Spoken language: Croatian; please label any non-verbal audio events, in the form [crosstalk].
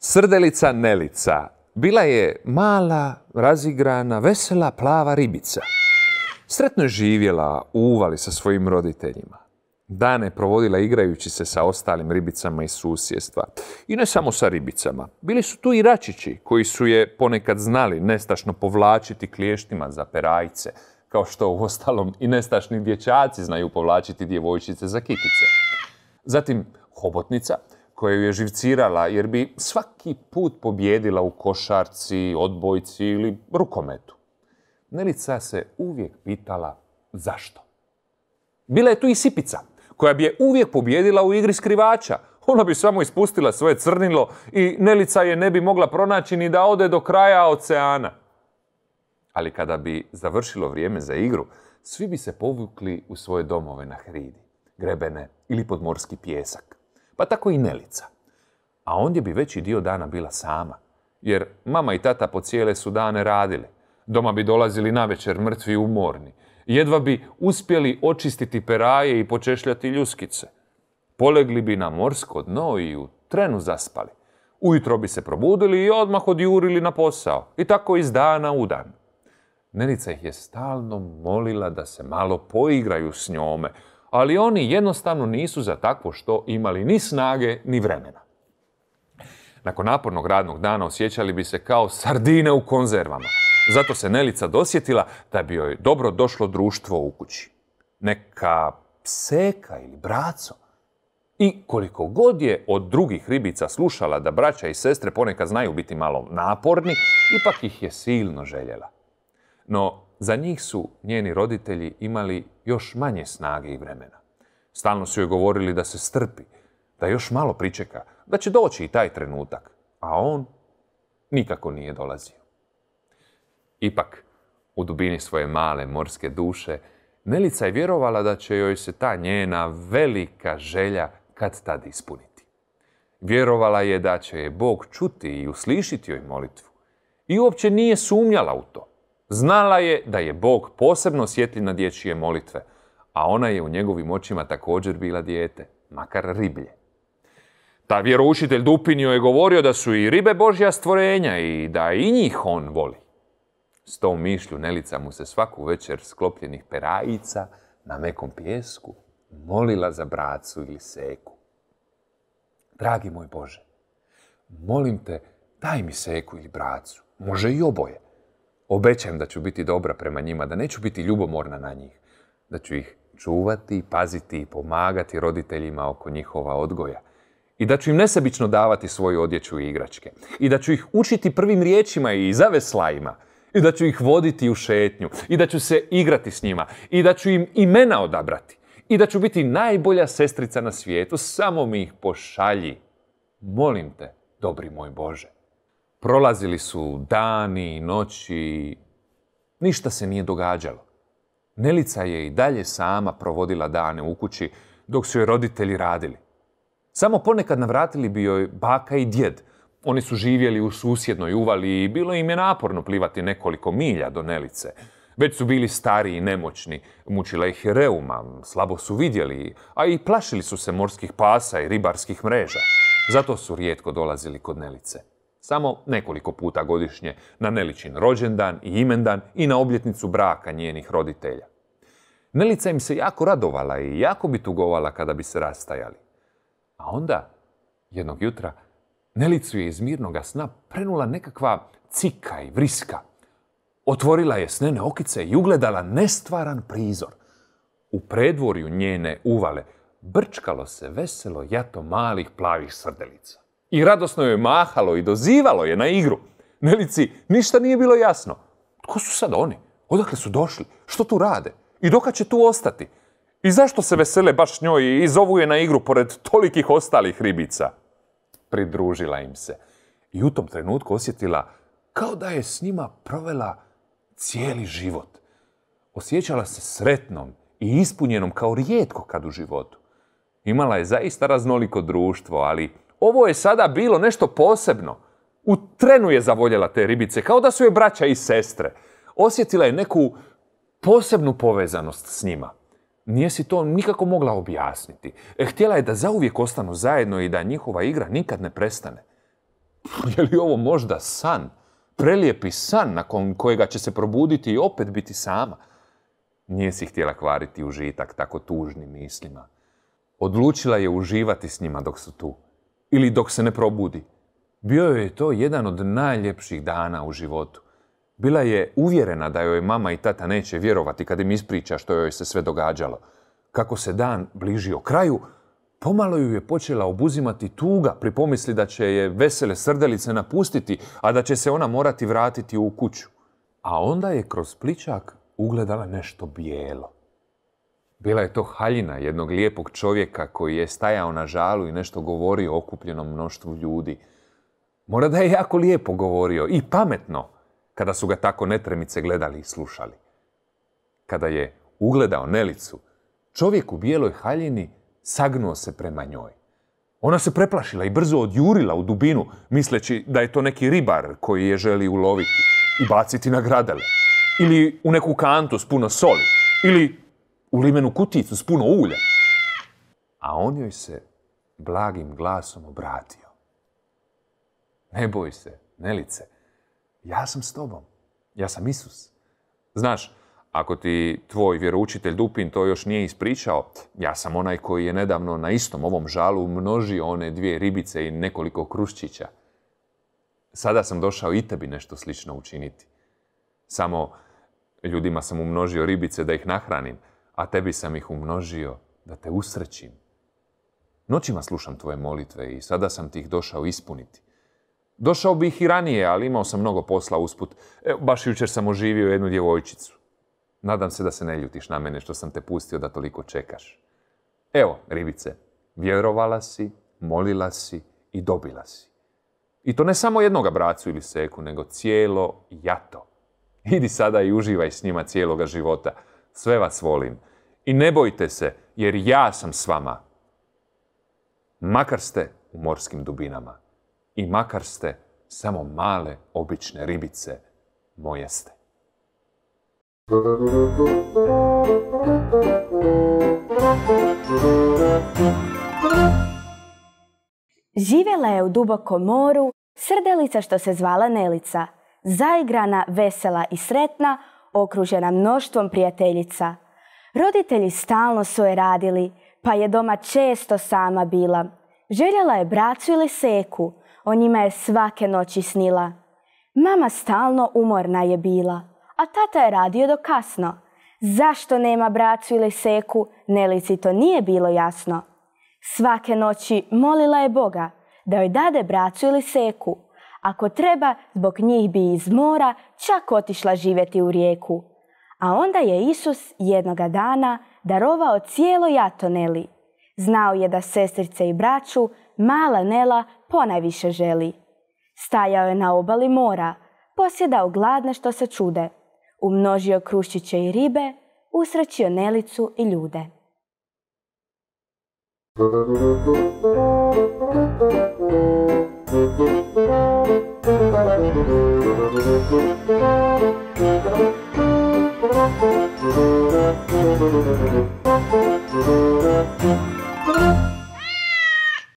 Srdelica Nelica bila je mala, razigrana, vesela plava ribica. Sretno je živjela u uvali sa svojim roditeljima dane provodila igrajući se sa ostalim ribicama iz susjedstva. I ne samo sa ribicama. Bili su tu i račići koji su je ponekad znali nestašno povlačiti kliještima za perajce, kao što u ostalom i nestašni dječaci znaju povlačiti djevojčice za kitice. Zatim hobotnica, koja ju je živcirala jer bi svaki put pobjedila u košarci, odbojci ili rukometu. Nelica se uvijek pitala zašto. Bila je tu i sipica, koja bi je uvijek pobjedila u igri skrivača. Ona bi samo ispustila svoje crnilo i Nelica je ne bi mogla pronaći ni da ode do kraja oceana. Ali kada bi završilo vrijeme za igru, svi bi se povukli u svoje domove na hridi, grebene ili podmorski pjesak. Pa tako i Nelica. A ondje bi veći dio dana bila sama, jer mama i tata po cijele su dane radili. Doma bi dolazili na večer mrtvi i umorni jedva bi uspjeli očistiti peraje i počešljati ljuskice. Polegli bi na morsko dno i u trenu zaspali. Ujutro bi se probudili i odmah odjurili na posao. I tako iz dana u dan. Nenica ih je stalno molila da se malo poigraju s njome, ali oni jednostavno nisu za takvo što imali ni snage ni vremena. Nakon napornog radnog dana osjećali bi se kao sardine u konzervama. Zato se Nelica dosjetila da bi joj dobro došlo društvo u kući. Neka pseka ili braco. I koliko god je od drugih ribica slušala da braća i sestre ponekad znaju biti malo naporni, ipak ih je silno željela. No, za njih su njeni roditelji imali još manje snage i vremena. Stalno su joj govorili da se strpi, da još malo pričeka, da će doći i taj trenutak. A on nikako nije dolazio. Ipak, u dubini svoje male morske duše, Nelica je vjerovala da će joj se ta njena velika želja kad tad ispuniti. Vjerovala je da će je Bog čuti i uslišiti joj molitvu. I uopće nije sumnjala u to. Znala je da je Bog posebno osjetljiv na dječje molitve, a ona je u njegovim očima također bila dijete, makar riblje. Ta vjeroučitelj Dupinio je govorio da su i ribe Božja stvorenja i da i njih on voli. S tom mišlju Nelica mu se svaku večer sklopljenih perajica na mekom pjesku molila za bracu ili seku. Dragi moj Bože, molim te, daj mi seku ili bracu, može i oboje. Obećajem da ću biti dobra prema njima, da neću biti ljubomorna na njih, da ću ih čuvati, paziti i pomagati roditeljima oko njihova odgoja. I da ću im nesebično davati svoju odjeću i igračke. I da ću ih učiti prvim riječima i zaveslajima i da ću ih voditi u šetnju i da ću se igrati s njima i da ću im imena odabrati i da ću biti najbolja sestrica na svijetu, samo mi ih pošalji. Molim te, dobri moj Bože. Prolazili su dani i noći, ništa se nije događalo. Nelica je i dalje sama provodila dane u kući dok su joj roditelji radili. Samo ponekad navratili bi joj baka i djed, oni su živjeli u susjednoj uvali i bilo im je naporno plivati nekoliko milja do Nelice. Već su bili stari i nemoćni, mučila ih je reuma, slabo su vidjeli, a i plašili su se morskih pasa i ribarskih mreža. Zato su rijetko dolazili kod Nelice. Samo nekoliko puta godišnje, na Neličin rođendan i imendan i na obljetnicu braka njenih roditelja. Nelica im se jako radovala i jako bi tugovala kada bi se rastajali. A onda, jednog jutra, Nelicu je iz mirnoga sna prenula nekakva cika i vriska. Otvorila je snene okice i ugledala nestvaran prizor. U predvorju njene uvale brčkalo se veselo jato malih plavih srdelica. I radosno joj mahalo i dozivalo je na igru. Nelici ništa nije bilo jasno. Tko su sad oni? Odakle su došli? Što tu rade? I doka će tu ostati? I zašto se vesele baš njoj i zovuje na igru pored tolikih ostalih ribica? pridružila im se. I u tom trenutku osjetila kao da je s njima provela cijeli život. Osjećala se sretnom i ispunjenom kao rijetko kad u životu. Imala je zaista raznoliko društvo, ali ovo je sada bilo nešto posebno. U trenu je zavoljela te ribice, kao da su je braća i sestre. Osjetila je neku posebnu povezanost s njima. Nije si to nikako mogla objasniti. E, htjela je da zauvijek ostanu zajedno i da njihova igra nikad ne prestane. [laughs] Je li ovo možda san? Prelijepi san nakon kojega će se probuditi i opet biti sama. Nije si htjela kvariti užitak tako tužnim mislima. Odlučila je uživati s njima dok su tu. Ili dok se ne probudi. Bio je to jedan od najljepših dana u životu. Bila je uvjerena da joj mama i tata neće vjerovati kad im ispriča što joj se sve događalo. Kako se dan bližio kraju, pomalo ju je počela obuzimati tuga pri pomisli da će je vesele srdelice napustiti, a da će se ona morati vratiti u kuću. A onda je kroz pličak ugledala nešto bijelo. Bila je to haljina jednog lijepog čovjeka koji je stajao na žalu i nešto govorio okupljenom mnoštvu ljudi. Mora da je jako lijepo govorio i pametno, kada su ga tako netremice gledali i slušali. Kada je ugledao Nelicu, čovjek u bijeloj haljini sagnuo se prema njoj. Ona se preplašila i brzo odjurila u dubinu, misleći da je to neki ribar koji je želi uloviti i baciti na gradele. Ili u neku kantu s puno soli. Ili u limenu kuticu s puno ulja. A on joj se blagim glasom obratio. Ne boj se, Nelice, ja sam s tobom. Ja sam Isus. Znaš, ako ti tvoj vjeroučitelj Dupin to još nije ispričao, ja sam onaj koji je nedavno na istom ovom žalu množio one dvije ribice i nekoliko kruščića. Sada sam došao i tebi nešto slično učiniti. Samo ljudima sam umnožio ribice da ih nahranim, a tebi sam ih umnožio da te usrećim. Noćima slušam tvoje molitve i sada sam ti ih došao ispuniti. Došao bih i ranije, ali imao sam mnogo posla usput. Evo, baš jučer sam oživio jednu djevojčicu. Nadam se da se ne ljutiš na mene što sam te pustio da toliko čekaš. Evo, ribice, vjerovala si, molila si i dobila si. I to ne samo jednoga bracu ili seku, nego cijelo jato. Idi sada i uživaj s njima cijeloga života. Sve vas volim. I ne bojte se, jer ja sam s vama. Makar ste u morskim dubinama i makar ste samo male, obične ribice, moje ste. Živjela je u dubokom moru srdelica što se zvala Nelica, zaigrana, vesela i sretna, okružena mnoštvom prijateljica. Roditelji stalno su je radili, pa je doma često sama bila. Željela je bracu ili seku, o njima je svake noći snila. Mama stalno umorna je bila, a tata je radio do kasno. Zašto nema bracu ili seku, Nelici to nije bilo jasno. Svake noći molila je Boga da joj dade bracu ili seku. Ako treba, zbog njih bi iz mora čak otišla živjeti u rijeku. A onda je Isus jednoga dana darovao cijelo jato Neli. Znao je da sestrice i braću mala Nela ponajviše želi. Stajao je na obali mora, posjedao gladne što se čude, umnožio kruščiće i ribe, usrećio Nelicu i ljude.